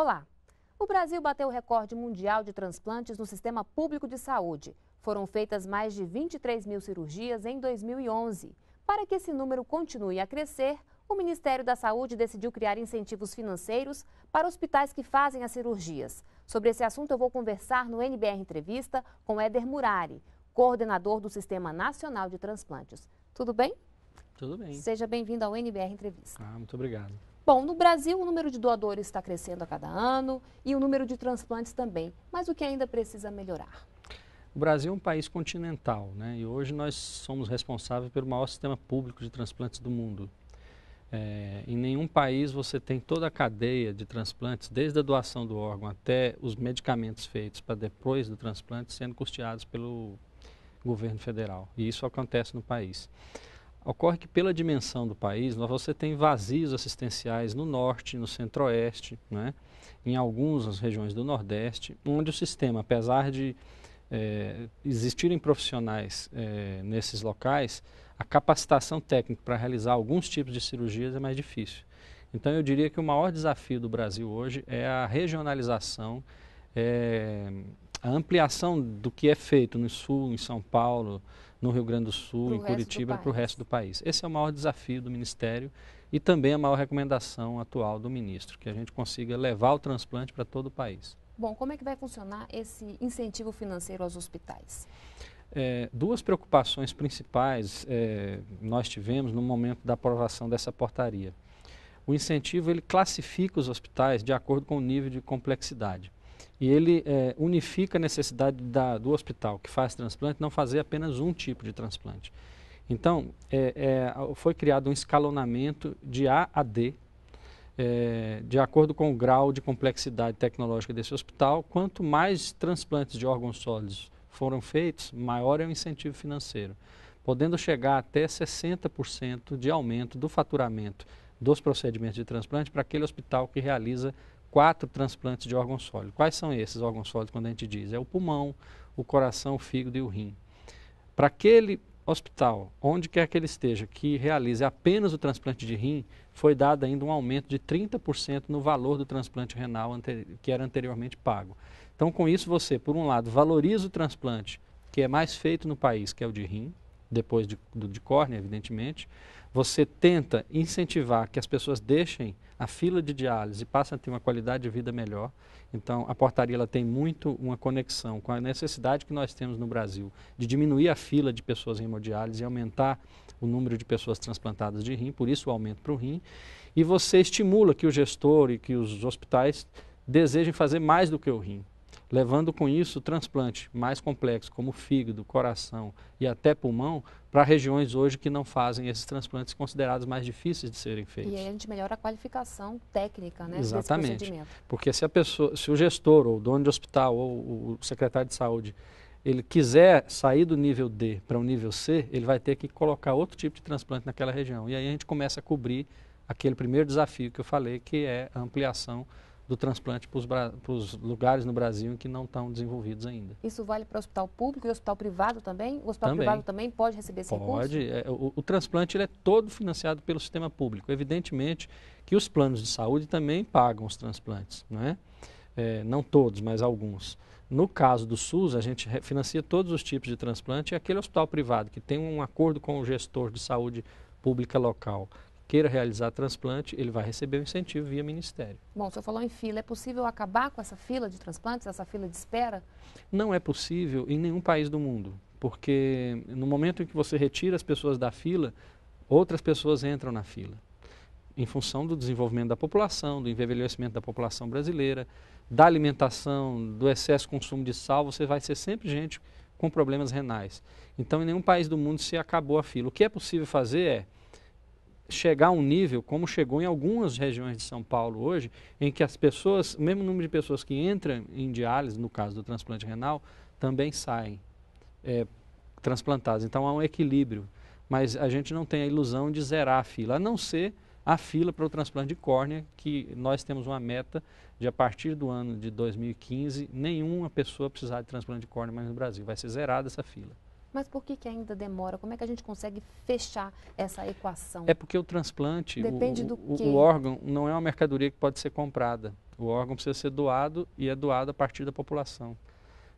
Olá! O Brasil bateu o recorde mundial de transplantes no sistema público de saúde. Foram feitas mais de 23 mil cirurgias em 2011. Para que esse número continue a crescer, o Ministério da Saúde decidiu criar incentivos financeiros para hospitais que fazem as cirurgias. Sobre esse assunto, eu vou conversar no NBR Entrevista com Éder Murari, coordenador do Sistema Nacional de Transplantes. Tudo bem? Tudo bem. Seja bem-vindo ao NBR Entrevista. Ah, muito obrigado. Bom, no Brasil, o número de doadores está crescendo a cada ano e o número de transplantes também, mas o que ainda precisa melhorar? O Brasil é um país continental, né? E hoje nós somos responsáveis pelo maior sistema público de transplantes do mundo. É, em nenhum país você tem toda a cadeia de transplantes, desde a doação do órgão até os medicamentos feitos para depois do transplante, sendo custeados pelo governo federal. E isso acontece no país. Ocorre que, pela dimensão do país, você tem vazios assistenciais no norte, no centro-oeste, né? em algumas regiões do nordeste, onde o sistema, apesar de é, existirem profissionais é, nesses locais, a capacitação técnica para realizar alguns tipos de cirurgias é mais difícil. Então, eu diria que o maior desafio do Brasil hoje é a regionalização é, a ampliação do que é feito no Sul, em São Paulo, no Rio Grande do Sul, pro em Curitiba, para o resto do país. Esse é o maior desafio do Ministério e também a maior recomendação atual do ministro, que a gente consiga levar o transplante para todo o país. Bom, como é que vai funcionar esse incentivo financeiro aos hospitais? É, duas preocupações principais é, nós tivemos no momento da aprovação dessa portaria. O incentivo ele classifica os hospitais de acordo com o nível de complexidade e ele é, unifica a necessidade da, do hospital que faz transplante não fazer apenas um tipo de transplante. Então, é, é, foi criado um escalonamento de A a D, é, de acordo com o grau de complexidade tecnológica desse hospital. Quanto mais transplantes de órgãos sólidos foram feitos, maior é o incentivo financeiro, podendo chegar até 60% de aumento do faturamento dos procedimentos de transplante para aquele hospital que realiza quatro transplantes de órgão sólido. Quais são esses órgãos sólidos quando a gente diz? É o pulmão, o coração, o fígado e o rim. Para aquele hospital, onde quer que ele esteja, que realize apenas o transplante de rim, foi dado ainda um aumento de 30% no valor do transplante renal que era anteriormente pago. Então, com isso, você, por um lado, valoriza o transplante que é mais feito no país, que é o de rim, depois de, do, de córnea, evidentemente, você tenta incentivar que as pessoas deixem a fila de diálise e passem a ter uma qualidade de vida melhor. Então, a portaria ela tem muito uma conexão com a necessidade que nós temos no Brasil de diminuir a fila de pessoas em hemodiálise e aumentar o número de pessoas transplantadas de rim, por isso o aumento para o rim. E você estimula que o gestor e que os hospitais desejem fazer mais do que o rim levando com isso transplante mais complexo, como fígado, coração e até pulmão, para regiões hoje que não fazem esses transplantes considerados mais difíceis de serem feitos. E aí a gente melhora a qualificação técnica, né? Exatamente. Porque se a pessoa, se o gestor ou o dono de hospital ou o secretário de saúde ele quiser sair do nível D para o nível C, ele vai ter que colocar outro tipo de transplante naquela região. E aí a gente começa a cobrir aquele primeiro desafio que eu falei, que é a ampliação do transplante para os lugares no Brasil que não estão desenvolvidos ainda. Isso vale para o hospital público e hospital privado também? O hospital também. privado também pode receber esse pode, recurso? Pode. É, o, o, transplante ele é todo financiado pelo sistema público. Evidentemente que os planos de saúde também pagam os transplantes, não é? é não todos, mas alguns. No caso do SUS, a gente financia todos os tipos de transplante e aquele hospital privado que tem um acordo com o gestor de saúde pública local queira realizar transplante, ele vai receber o incentivo via Ministério. Bom, o senhor falou em fila. É possível acabar com essa fila de transplantes, essa fila de espera? Não é possível em nenhum país do mundo, porque no momento em que você retira as pessoas da fila, outras pessoas entram na fila. Em função do desenvolvimento da população, do envelhecimento da população brasileira, da alimentação, do excesso consumo de sal, você vai ser sempre gente com problemas renais. Então, em nenhum país do mundo se acabou a fila. O que é possível fazer é chegar a um nível, como chegou em algumas regiões de São Paulo hoje, em que as pessoas, o mesmo número de pessoas que entram em diálise, no caso do transplante renal, também saem é, transplantadas. Então há um equilíbrio. Mas a gente não tem a ilusão de zerar a fila, a não ser a fila para o transplante de córnea, que nós temos uma meta de, a partir do ano de 2015, nenhuma pessoa precisar de transplante de córnea mais no Brasil. Vai ser zerada essa fila. Mas por que, que ainda demora? Como é que a gente consegue fechar essa equação? É porque o transplante, Depende o, do o, o órgão não é uma mercadoria que pode ser comprada. O órgão precisa ser doado e é doado a partir da população.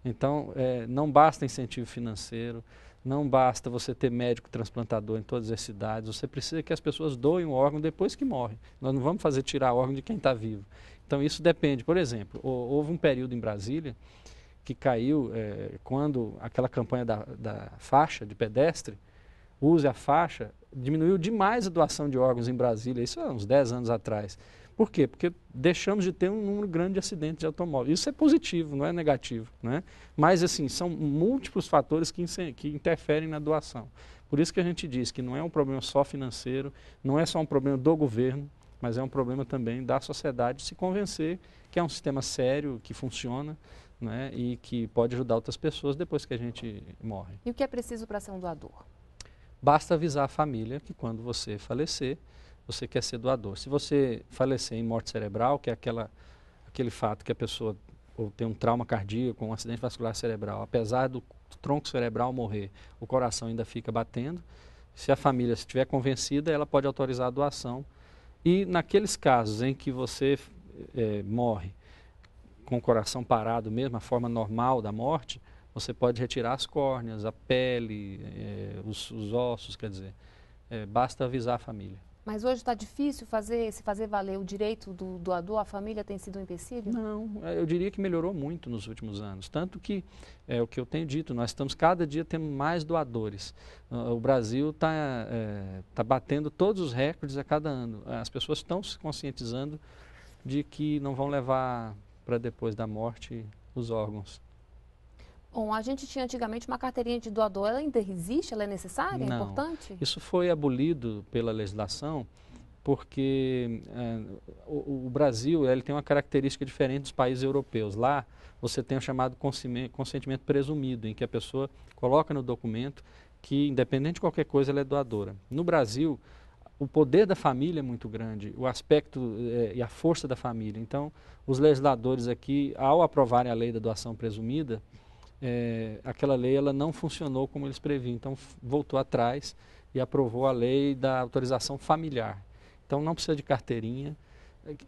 Então, é, não basta incentivo financeiro, não basta você ter médico transplantador em todas as cidades, você precisa que as pessoas doem o órgão depois que morrem. Nós não vamos fazer tirar órgão de quem está vivo. Então, isso depende. Por exemplo, houve um período em Brasília que caiu é, quando aquela campanha da, da faixa de pedestre, use a faixa, diminuiu demais a doação de órgãos em Brasília, isso há é uns 10 anos atrás. Por quê? Porque deixamos de ter um número grande de acidentes de automóvel. Isso é positivo, não é negativo. Né? Mas, assim, são múltiplos fatores que, que interferem na doação. Por isso que a gente diz que não é um problema só financeiro, não é só um problema do governo, mas é um problema também da sociedade se convencer que é um sistema sério, que funciona, né, e que pode ajudar outras pessoas depois que a gente morre. E o que é preciso para ser um doador? Basta avisar a família que quando você falecer, você quer ser doador. Se você falecer em morte cerebral, que é aquela, aquele fato que a pessoa ou tem um trauma cardíaco, um acidente vascular cerebral, apesar do tronco cerebral morrer, o coração ainda fica batendo. Se a família estiver convencida, ela pode autorizar a doação. E naqueles casos em que você é, morre com o coração parado mesmo, a forma normal da morte, você pode retirar as córneas, a pele, é, os, os, ossos, quer dizer, é, basta avisar a família. Mas hoje está difícil fazer, se fazer valer o direito do doador a família tem sido um empecilho? Não, eh, eu diria que melhorou muito nos últimos anos. Tanto que, é o que eu tenho dito, nós estamos cada dia tendo mais doadores. O Brasil está é, tá batendo todos os recordes a cada ano. As pessoas estão se conscientizando de que não vão levar para depois da morte os órgãos. Bom, a gente tinha antigamente uma carteirinha de doador, ela ainda existe? Ela é necessária? É Não. É importante? Isso foi abolido pela legislação porque é, o, o, Brasil ele tem uma característica diferente dos países europeus. Lá você tem o chamado consentimento presumido, em que a pessoa coloca no documento que, independente de qualquer coisa, ela é doadora. No Brasil, o poder da família é muito grande, o aspecto é, e a força da família. Então, os legisladores aqui, ao aprovarem a lei da doação presumida, é, aquela lei ela não funcionou como eles previam. Então, voltou atrás e aprovou a lei da autorização familiar. Então, não precisa de carteirinha.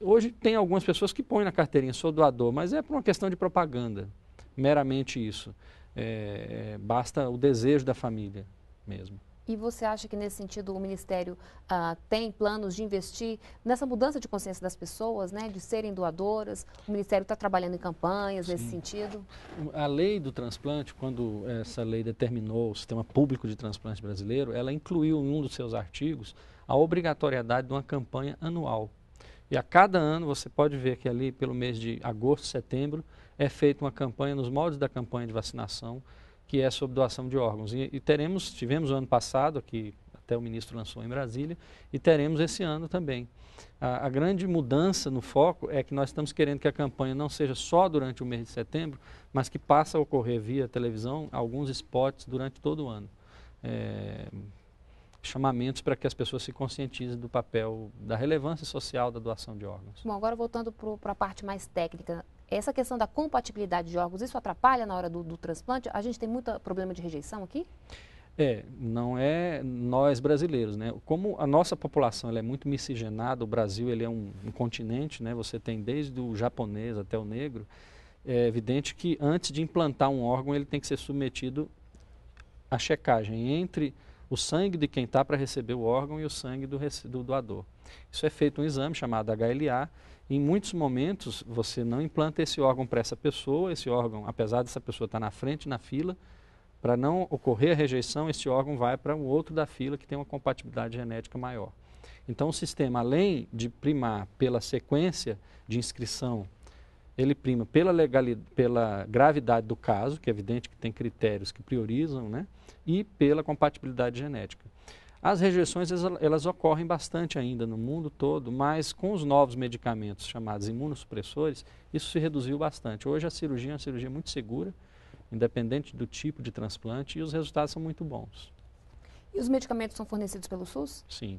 Hoje tem algumas pessoas que põem na carteirinha, sou doador, mas é por uma questão de propaganda, meramente isso. É, basta o desejo da família mesmo. E você acha que nesse sentido o Ministério ah, tem planos de investir nessa mudança de consciência das pessoas, né, de serem doadoras? O Ministério está trabalhando em campanhas Sim. nesse sentido? A lei do transplante, quando essa lei determinou o sistema público de transplante brasileiro, ela incluiu em um dos seus artigos a obrigatoriedade de uma campanha anual. E a cada ano, você pode ver que ali pelo mês de agosto, setembro, é feita uma campanha nos moldes da campanha de vacinação, que é sobre doação de órgãos. E, e teremos, tivemos o ano passado, que até o ministro lançou em Brasília, e teremos esse ano também. A, a, grande mudança no foco é que nós estamos querendo que a campanha não seja só durante o mês de setembro, mas que passe a ocorrer via televisão alguns spots durante todo o ano. É, chamamentos para que as pessoas se conscientizem do papel, da relevância social da doação de órgãos. Bom, agora voltando para a parte mais técnica, essa questão da compatibilidade de órgãos, isso atrapalha na hora do, do transplante? A gente tem muito ah, problema de rejeição aqui? É, não é nós brasileiros, né? Como a nossa população ela é muito miscigenada, o Brasil ele é um, um continente, né? Você tem desde o japonês até o negro. É evidente que antes de implantar um órgão ele tem que ser submetido à checagem entre o sangue de quem está para receber o órgão e o sangue do, do doador. Isso é feito um exame chamado HLA em muitos momentos, você não implanta esse órgão para essa pessoa, esse órgão, apesar dessa pessoa estar tá na frente, na fila, para não ocorrer a rejeição, esse órgão vai para um outro da fila que tem uma compatibilidade genética maior. Então, o sistema, além de primar pela sequência de inscrição, ele prima pela, legalidade, pela gravidade do caso, que é evidente que tem critérios que priorizam, né? e pela compatibilidade genética. As rejeições elas ocorrem bastante ainda no mundo todo, mas com os novos medicamentos chamados imunossupressores, isso se reduziu bastante. Hoje a cirurgia é uma cirurgia muito segura, independente do tipo de transplante, e os resultados são muito bons. E os medicamentos são fornecidos pelo SUS? Sim,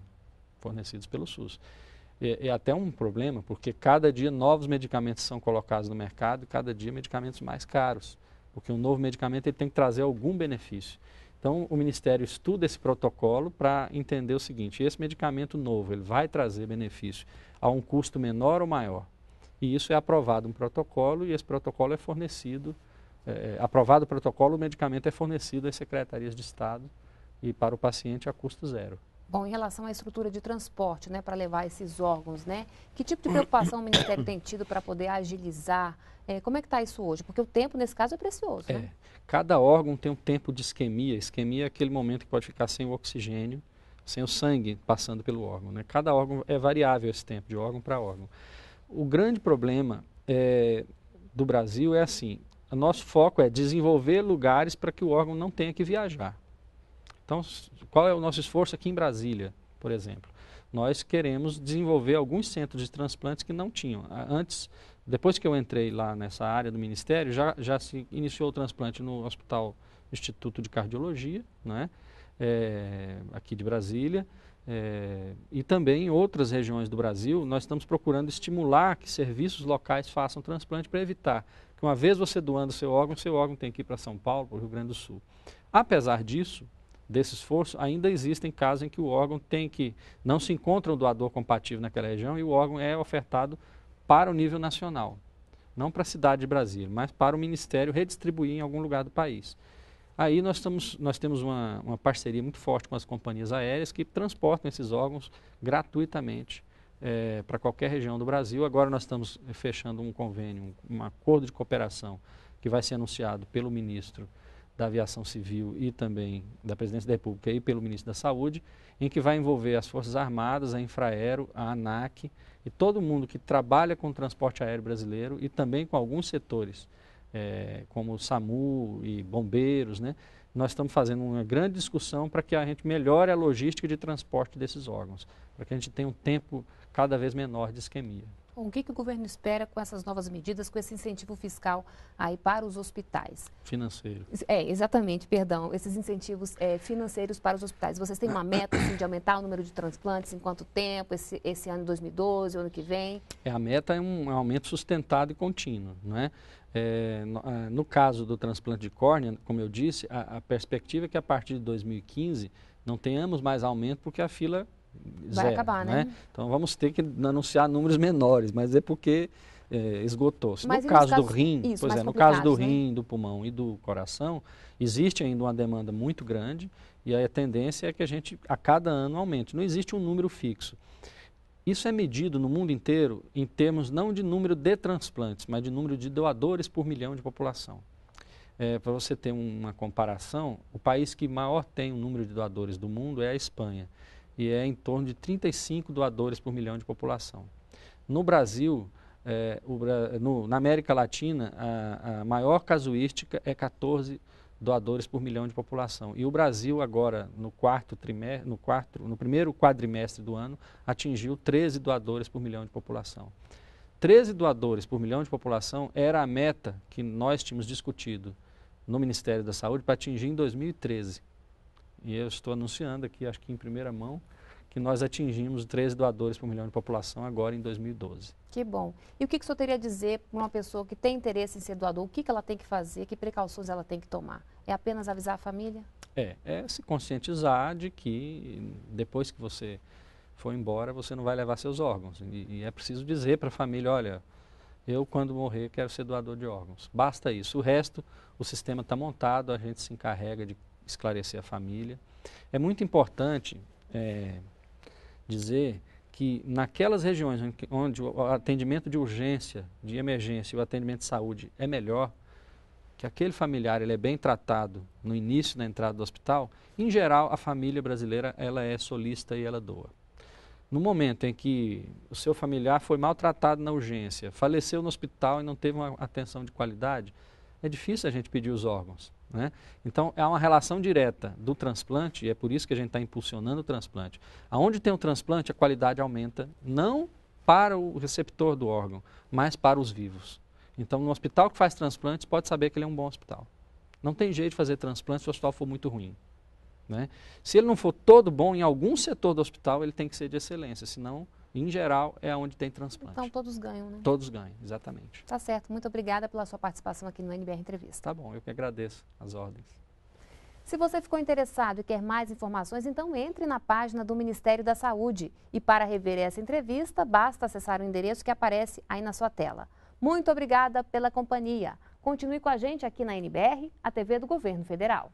fornecidos pelo SUS. É, é até um problema, porque cada dia novos medicamentos são colocados no mercado, cada dia medicamentos mais caros, porque um novo medicamento ele tem que trazer algum benefício. Então, o Ministério estuda esse protocolo para entender o seguinte: esse medicamento novo ele vai trazer benefício a um custo menor ou maior? E isso é aprovado um protocolo e esse protocolo é fornecido, é, é aprovado o protocolo, o medicamento é fornecido às secretarias de Estado e para o paciente a custo zero. Bom, em relação à estrutura de transporte, né, para levar esses órgãos, né, que tipo de preocupação o Ministério tem tido para poder agilizar? É, como é que está isso hoje? Porque o tempo, nesse caso, é precioso, né? É. Cada órgão tem um tempo de isquemia. Isquemia é aquele momento que pode ficar sem o oxigênio, sem o sangue passando pelo órgão, né? Cada órgão é variável esse tempo, de órgão para órgão. O grande problema é, do Brasil é assim, nosso foco é desenvolver lugares para que o órgão não tenha que viajar. Então, qual é o nosso esforço aqui em Brasília, por exemplo? Nós queremos desenvolver alguns centros de transplantes que não tinham. Antes, depois que eu entrei lá nessa área do Ministério, já, já se iniciou o transplante no Hospital Instituto de Cardiologia, né? É, aqui de Brasília, é, e também em outras regiões do Brasil, nós estamos procurando estimular que serviços locais façam transplante para evitar que, uma vez você doando seu órgão, seu órgão tem que ir para São Paulo, para o Rio Grande do Sul. Apesar disso, desse esforço, ainda existem casos em que o órgão tem que não se encontra um doador compatível naquela região e o órgão é ofertado para o nível nacional, não para a cidade de Brasília, mas para o ministério redistribuir em algum lugar do país. Aí nós, estamos, nós temos uma, uma parceria muito forte com as companhias aéreas que transportam esses órgãos gratuitamente é, para qualquer região do Brasil. Agora nós estamos fechando um convênio, um, um acordo de cooperação que vai ser anunciado pelo ministro da Aviação Civil e também da Presidência da República e pelo Ministro da Saúde, em que vai envolver as Forças Armadas, a Infraero, a ANAC e todo mundo que trabalha com o transporte aéreo brasileiro e também com alguns setores, é, como o SAMU e bombeiros, né? Nós estamos fazendo uma grande discussão para que a gente melhore a logística de transporte desses órgãos para que a gente tenha um tempo cada vez menor de isquemia. Bom, o que, que o governo espera com essas novas medidas, com esse incentivo fiscal aí para os hospitais? Financeiro. É, exatamente, perdão. Esses incentivos é, financeiros para os hospitais. Vocês têm uma meta assim, de aumentar o número de transplantes em quanto tempo? Esse, esse ano 2012, ano que vem? É, a meta é um é aumento sustentado e contínuo. Né? É, no, ah, no, caso do transplante de córnea, como eu disse, a, a perspectiva é que a partir de 2015 não tenhamos mais aumento porque a fila Vai acabar, né? né? Então vamos ter que anunciar números menores, mas é porque é, esgotou. Se mas no caso casos, do rim, isso, pois é, no caso do né? rim, né? do pulmão e do coração, existe ainda uma demanda muito grande e a tendência é que a gente a cada ano aumente. Não existe um número fixo. Isso é medido no mundo inteiro em termos não de número de transplantes, mas de número de doadores por milhão de população. É, Para você ter uma comparação, o país que maior tem o número de doadores do mundo é a Espanha e é em torno de 35 doadores por milhão de população. No Brasil, é, o, no, na América Latina, a, a, maior casuística é 14 doadores por milhão de população. E o Brasil agora, no quarto trimestre, no, quarto, no primeiro quadrimestre do ano, atingiu 13 doadores por milhão de população. 13 doadores por milhão de população era a meta que nós tínhamos discutido no Ministério da Saúde para atingir em 2013. E eu estou anunciando aqui, acho que em primeira mão, que nós atingimos 13 doadores por milhão de população agora em 2012. Que bom. E o que, que o senhor teria a dizer para uma pessoa que tem interesse em ser doador? O que, que ela tem que fazer? Que precauções ela tem que tomar? É apenas avisar a família? É, é se conscientizar de que depois que você for embora, você não vai levar seus órgãos. E, e é preciso dizer para a família, olha, eu quando morrer quero ser doador de órgãos. Basta isso. O resto, o sistema está montado, a gente se encarrega de esclarecer a família. É muito importante é, dizer que naquelas regiões onde o atendimento de urgência, de emergência e o atendimento de saúde é melhor, que aquele familiar ele é bem tratado no início da entrada do hospital, em geral a família brasileira ela é solista e ela doa. No momento em que o seu familiar foi maltratado na urgência, faleceu no hospital e não teve uma atenção de qualidade, é difícil a gente pedir os órgãos. Né? Então, é uma relação direta do transplante, e é por isso que a gente está impulsionando o transplante. Aonde tem o um transplante, a qualidade aumenta, não para o receptor do órgão, mas para os vivos. Então, no hospital que faz transplantes, pode saber que ele é um bom hospital. Não tem jeito de fazer transplante se o hospital for muito ruim. Né? Se ele não for todo bom, em algum setor do hospital, ele tem que ser de excelência, senão em geral, é onde tem transplante. Então todos ganham, né? Todos ganham, exatamente. Tá certo. Muito obrigada pela sua participação aqui no NBR Entrevista. Tá bom, eu que agradeço as ordens. Se você ficou interessado e quer mais informações, então entre na página do Ministério da Saúde. E para rever essa entrevista, basta acessar o endereço que aparece aí na sua tela. Muito obrigada pela companhia. Continue com a gente aqui na NBR, a TV do Governo Federal.